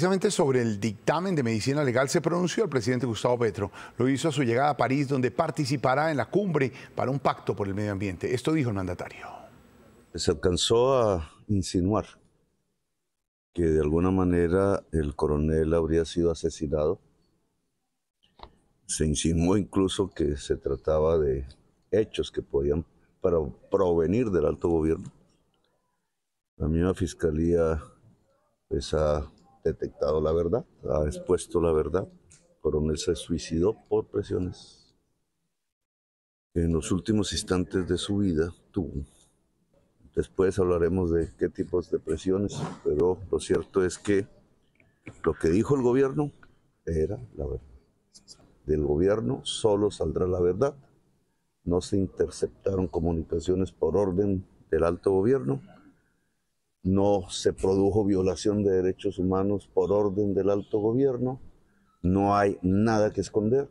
Precisamente sobre el dictamen de medicina legal se pronunció el presidente Gustavo Petro. Lo hizo a su llegada a París, donde participará en la cumbre para un pacto por el medio ambiente. Esto dijo el mandatario. Se alcanzó a insinuar que de alguna manera el coronel habría sido asesinado. Se insinuó incluso que se trataba de hechos que podían provenir del alto gobierno. La misma fiscalía esa pues, detectado la verdad, ha expuesto la verdad. Coronel se suicidó por presiones. En los últimos instantes de su vida tuvo. Después hablaremos de qué tipos de presiones, pero lo cierto es que lo que dijo el gobierno era la verdad. Del gobierno solo saldrá la verdad. No se interceptaron comunicaciones por orden del alto gobierno no se produjo violación de derechos humanos por orden del alto gobierno, no hay nada que esconder,